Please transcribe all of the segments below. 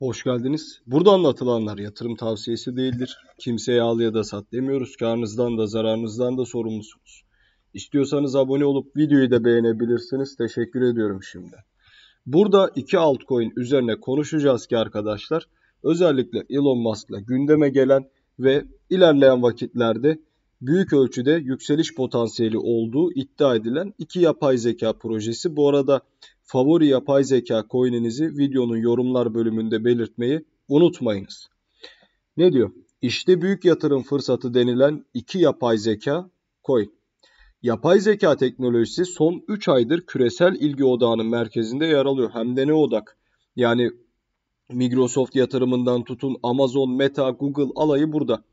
Hoş geldiniz. Burada anlatılanlar yatırım tavsiyesi değildir. Kimseye al ya da sat demiyoruz. Karnınızdan da zararınızdan da sorumlusunuz. İstiyorsanız abone olup videoyu da beğenebilirsiniz. Teşekkür ediyorum şimdi. Burada iki altcoin üzerine konuşacağız ki arkadaşlar. Özellikle Elon Musk'la gündeme gelen ve ilerleyen vakitlerde büyük ölçüde yükseliş potansiyeli olduğu iddia edilen iki yapay zeka projesi. Bu arada favori yapay zeka coin'inizi videonun yorumlar bölümünde belirtmeyi unutmayınız. Ne diyor? İşte büyük yatırım fırsatı denilen iki yapay zeka coin. Yapay zeka teknolojisi son 3 aydır küresel ilgi odağının merkezinde yer alıyor. Hem de ne odak? Yani Microsoft yatırımından tutun Amazon, Meta, Google alayı burada.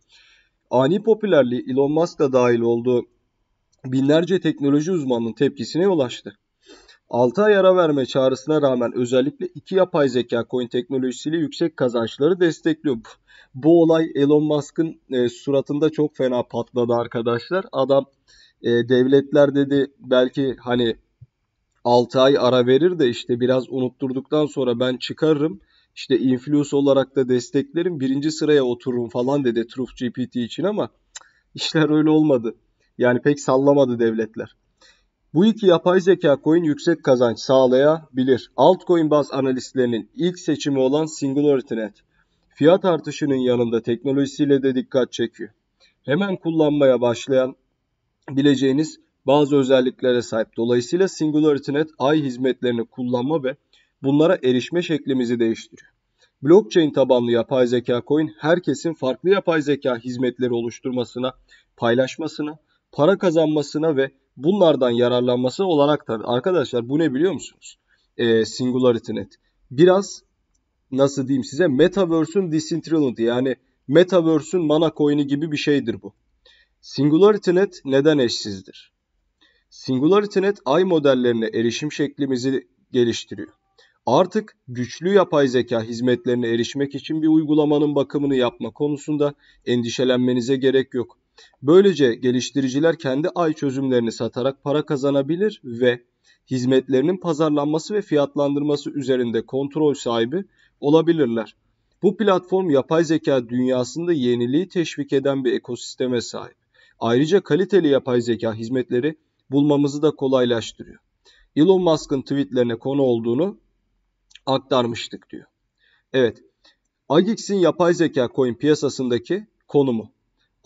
Ani popülerliği Elon Musk da dahil olduğu binlerce teknoloji uzmanının tepkisine ulaştı. 6 ay ara verme çağrısına rağmen özellikle iki yapay zeka coin teknolojisiyle yüksek kazançları destekliyor. Bu olay Elon Musk'ın e, suratında çok fena patladı arkadaşlar. Adam e, devletler dedi belki hani 6 ay ara verir de işte biraz unutturduktan sonra ben çıkarırım. İşte influence olarak da desteklerim. Birinci sıraya otururum falan dedi Truth GPT için ama işler öyle olmadı. Yani pek sallamadı devletler. Bu iki yapay zeka coin yüksek kazanç sağlayabilir. Altcoin baz analistlerinin ilk seçimi olan SingularityNet fiyat artışının yanında teknolojisiyle de dikkat çekiyor. Hemen kullanmaya başlayan bileceğiniz bazı özelliklere sahip. Dolayısıyla SingularityNet ay hizmetlerini kullanma ve bunlara erişme şeklimizi değiştiriyor. Blockchain tabanlı yapay zeka coin herkesin farklı yapay zeka hizmetleri oluşturmasına, paylaşmasına para kazanmasına ve bunlardan yararlanması olarak tabi. Arkadaşlar bu ne biliyor musunuz? Ee, singularity Net. Biraz nasıl diyeyim size Metaverse'ün Decentraland yani Metaverse'ün mana coin'i gibi bir şeydir bu. Singularity Net neden eşsizdir? Singularity Net ay modellerine erişim şeklimizi geliştiriyor. Artık güçlü yapay zeka hizmetlerine erişmek için bir uygulamanın bakımını yapma konusunda endişelenmenize gerek yok. Böylece geliştiriciler kendi ay çözümlerini satarak para kazanabilir ve hizmetlerinin pazarlanması ve fiyatlandırması üzerinde kontrol sahibi olabilirler. Bu platform yapay zeka dünyasında yeniliği teşvik eden bir ekosisteme sahip. Ayrıca kaliteli yapay zeka hizmetleri bulmamızı da kolaylaştırıyor. Elon Musk'ın tweetlerine konu olduğunu aktarmıştık diyor. Evet, Agix'in yapay zeka coin piyasasındaki konumu.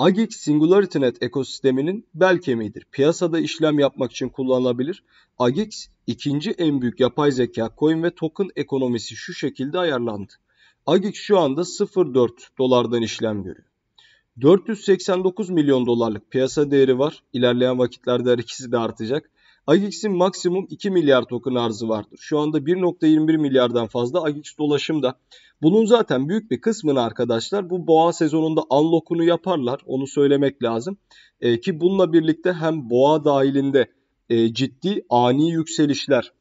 AGIX SingularityNet ekosisteminin bel kemiğidir. Piyasada işlem yapmak için kullanılabilir. AGIX ikinci en büyük yapay zeka coin ve token ekonomisi şu şekilde ayarlandı. AGIX şu anda 0.4 dolardan işlem görüyor. 489 milyon dolarlık piyasa değeri var. İlerleyen vakitlerde her ikisi de artacak. AGX'in maksimum 2 milyar token arzı vardır. Şu anda 1.21 milyardan fazla AGX dolaşımda. Bunun zaten büyük bir kısmını arkadaşlar bu boğa sezonunda unlock'unu yaparlar. Onu söylemek lazım. E, ki bununla birlikte hem boğa dahilinde e, ciddi ani yükselişler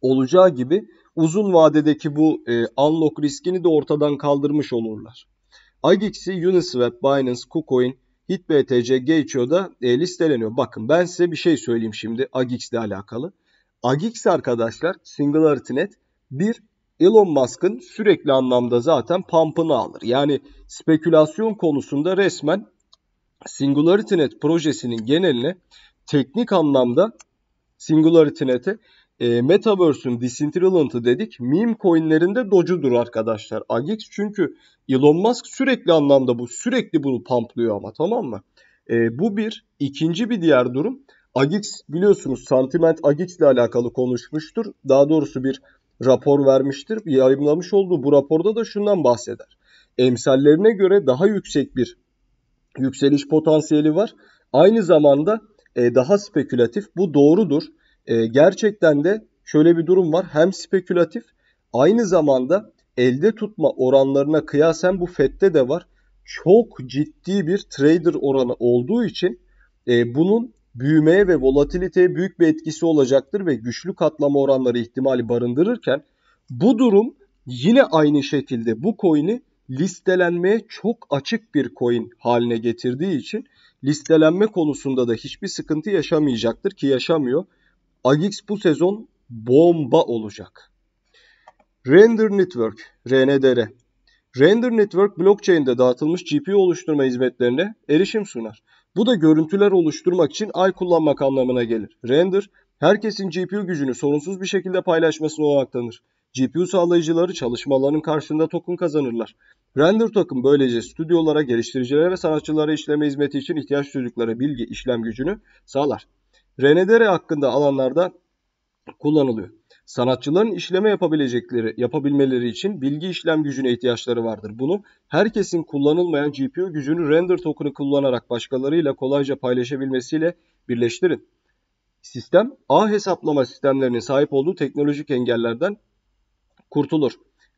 olacağı gibi uzun vadedeki bu e, unlock riskini de ortadan kaldırmış olurlar. AGX'i Uniswap, Binance, KuCoin HitBTC Geico'da e, listeleniyor. Bakın ben size bir şey söyleyeyim şimdi Agix ile alakalı. Agix arkadaşlar SingularityNet bir Elon Musk'ın sürekli anlamda zaten pump'ını alır. Yani spekülasyon konusunda resmen SingularityNet projesinin geneline teknik anlamda SingularityNet'e e, Metaverse'ün Decentralant'ı dedik. Meme coinlerinde docudur arkadaşlar. Agix çünkü Elon Musk sürekli anlamda bu sürekli bunu pamplıyor ama tamam mı? E, bu bir. ikinci bir diğer durum. Agix biliyorsunuz Sentiment Agix ile alakalı konuşmuştur. Daha doğrusu bir rapor vermiştir. Yayınlamış olduğu bu raporda da şundan bahseder. Emsallerine göre daha yüksek bir yükseliş potansiyeli var. Aynı zamanda e, daha spekülatif. Bu doğrudur e, gerçekten de şöyle bir durum var. Hem spekülatif aynı zamanda elde tutma oranlarına kıyasen bu FED'de de var. Çok ciddi bir trader oranı olduğu için e, bunun büyümeye ve volatiliteye büyük bir etkisi olacaktır ve güçlü katlama oranları ihtimali barındırırken bu durum yine aynı şekilde bu coin'i listelenmeye çok açık bir coin haline getirdiği için listelenme konusunda da hiçbir sıkıntı yaşamayacaktır ki yaşamıyor. Agix bu sezon bomba olacak. Render Network, RNDR. Render Network blockchain'de dağıtılmış GPU oluşturma hizmetlerine erişim sunar. Bu da görüntüler oluşturmak için ay kullanmak anlamına gelir. Render, herkesin GPU gücünü sorunsuz bir şekilde paylaşmasına odaklanır. GPU sağlayıcıları çalışmaların karşılığında token kazanırlar. Render token böylece stüdyolara, geliştiricilere ve sanatçılara işleme hizmeti için ihtiyaç duydukları bilgi işlem gücünü sağlar. Renedere hakkında alanlarda kullanılıyor. Sanatçıların işleme yapabilecekleri, yapabilmeleri için bilgi işlem gücüne ihtiyaçları vardır. Bunu herkesin kullanılmayan GPU gücünü render token'ı kullanarak başkalarıyla kolayca paylaşabilmesiyle birleştirin. Sistem A hesaplama sistemlerinin sahip olduğu teknolojik engellerden kurtulur.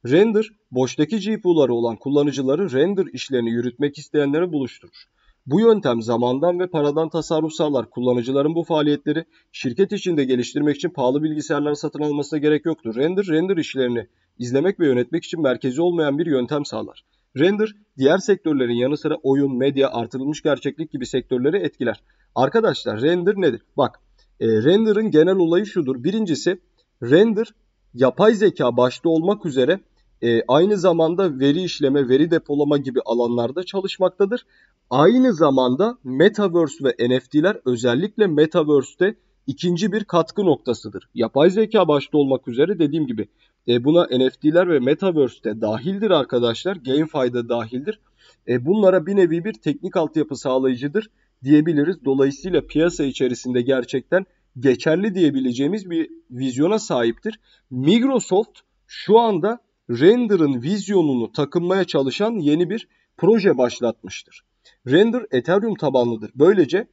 Render, boştaki GPU'ları olan kullanıcıları render işlerini yürütmek isteyenlere buluşturur. Bu yöntem zamandan ve paradan tasarruf sağlar. Kullanıcıların bu faaliyetleri şirket içinde geliştirmek için pahalı bilgisayarlar satın almasına gerek yoktur. Render, render işlerini izlemek ve yönetmek için merkezi olmayan bir yöntem sağlar. Render, diğer sektörlerin yanı sıra oyun, medya, artırılmış gerçeklik gibi sektörleri etkiler. Arkadaşlar render nedir? Bak, e, render'ın genel olayı şudur. Birincisi render yapay zeka başta olmak üzere e, aynı zamanda veri işleme, veri depolama gibi alanlarda çalışmaktadır. Aynı zamanda Metaverse ve NFT'ler özellikle Metaverse'te ikinci bir katkı noktasıdır. Yapay zeka başta olmak üzere dediğim gibi e, buna NFT'ler ve metaverse de dahildir arkadaşlar. GameFi'de dahildir. E, bunlara bir nevi bir teknik altyapı sağlayıcıdır diyebiliriz. Dolayısıyla piyasa içerisinde gerçekten geçerli diyebileceğimiz bir vizyona sahiptir. Microsoft şu anda Render'ın vizyonunu takınmaya çalışan yeni bir proje başlatmıştır. Render Ethereum tabanlıdır. Böylece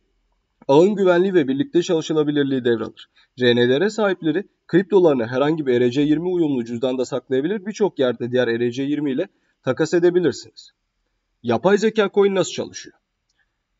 ağın güvenliği ve birlikte çalışılabilirliği devralır. RN'lere sahipleri kriptolarını herhangi bir ERC20 uyumlu cüzdanda saklayabilir. Birçok yerde diğer ERC20 ile takas edebilirsiniz. Yapay zeka coin nasıl çalışıyor?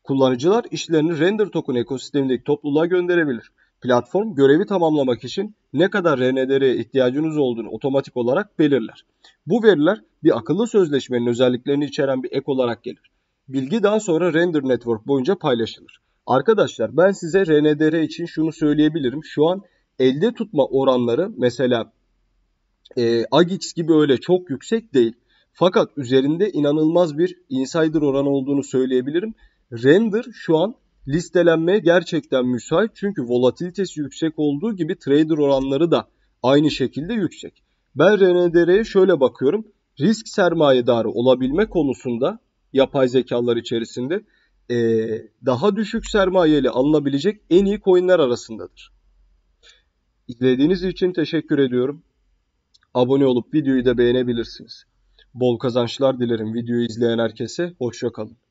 Kullanıcılar işlerini render token ekosistemindeki topluluğa gönderebilir. Platform görevi tamamlamak için ne kadar RNDR'ye ihtiyacınız olduğunu otomatik olarak belirler. Bu veriler bir akıllı sözleşmenin özelliklerini içeren bir ek olarak gelir. Bilgi daha sonra Render Network boyunca paylaşılır. Arkadaşlar ben size RNDR için şunu söyleyebilirim. Şu an elde tutma oranları mesela e, Agix gibi öyle çok yüksek değil. Fakat üzerinde inanılmaz bir insider oranı olduğunu söyleyebilirim. Render şu an listelenmeye gerçekten müsait. Çünkü volatilitesi yüksek olduğu gibi trader oranları da aynı şekilde yüksek. Ben RNDR'ye şöyle bakıyorum. Risk sermayedarı olabilme konusunda yapay zekalar içerisinde e, daha düşük sermayeli alınabilecek en iyi coinler arasındadır. İzlediğiniz için teşekkür ediyorum. Abone olup videoyu da beğenebilirsiniz. Bol kazançlar dilerim videoyu izleyen herkese. Hoşçakalın.